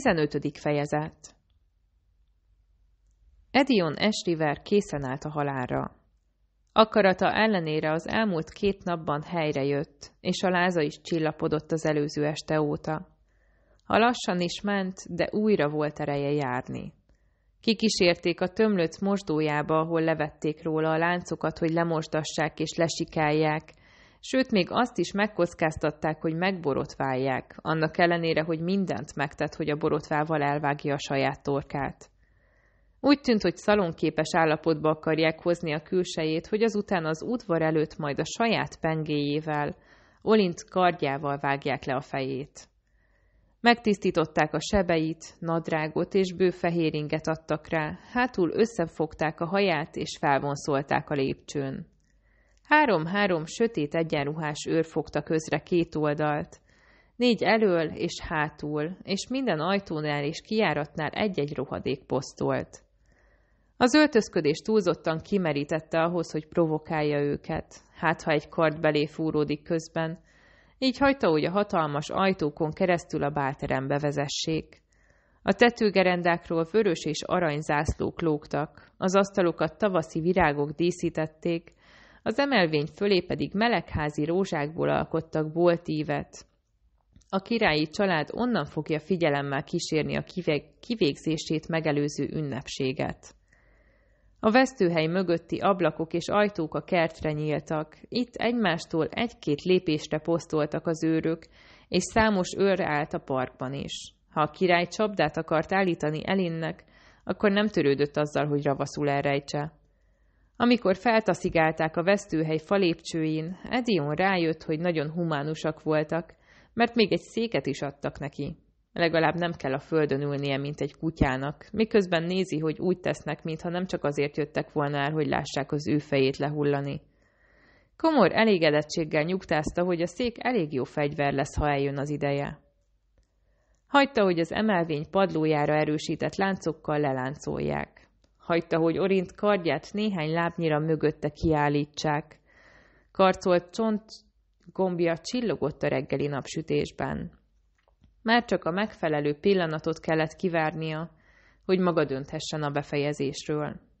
15. fejezet Edion Esriver készen állt a halálra. Akarata ellenére az elmúlt két napban helyrejött, és a láza is csillapodott az előző este óta. A lassan is ment, de újra volt ereje járni. Kikísérték a tömlött mosdójába, ahol levették róla a láncokat, hogy lemosdassák és lesikálják, sőt még azt is megkockáztatták, hogy megborotválják, annak ellenére, hogy mindent megtett, hogy a borotvával elvágja a saját torkát. Úgy tűnt, hogy szalonképes állapotba akarják hozni a külsejét, hogy azután az udvar előtt majd a saját pengéjével, Olint kardjával vágják le a fejét. Megtisztították a sebeit, nadrágot és bőfehér inget adtak rá, hátul összefogták a haját és felvonszolták a lépcsőn. Három-három sötét egyenruhás őr fogta közre két oldalt. Négy elől és hátul, és minden ajtónál és kiáratnál egy-egy rohadék posztolt. Az öltözködés túlzottan kimerítette ahhoz, hogy provokálja őket, hát ha egy kard belé fúródik közben, így hagyta, hogy a hatalmas ajtókon keresztül a bálterembe vezessék. A tetőgerendákról vörös és arany zászlók lógtak, az asztalokat tavaszi virágok díszítették, az emelvény fölé pedig melegházi rózsákból alkottak boltívet. A királyi család onnan fogja figyelemmel kísérni a kivégzését megelőző ünnepséget. A vesztőhely mögötti ablakok és ajtók a kertre nyíltak. Itt egymástól egy-két lépésre posztoltak az őrök, és számos őr állt a parkban is. Ha a király csapdát akart állítani Elinnek, akkor nem törődött azzal, hogy ravaszul elrejtse. Amikor feltaszigálták a vesztőhely falépcsőjén, Edion rájött, hogy nagyon humánusak voltak, mert még egy széket is adtak neki. Legalább nem kell a földön ülnie, mint egy kutyának, miközben nézi, hogy úgy tesznek, mintha nem csak azért jöttek volna el, hogy lássák az ő fejét lehullani. Komor elégedettséggel nyugtázta, hogy a szék elég jó fegyver lesz, ha eljön az ideje. Hagyta, hogy az emelvény padlójára erősített láncokkal leláncolják hagyta, hogy Orint kardját néhány lábnyira mögötte kiállítsák. Karcolt csont gombja csillogott a reggeli napsütésben. Már csak a megfelelő pillanatot kellett kivárnia, hogy maga dönthessen a befejezésről.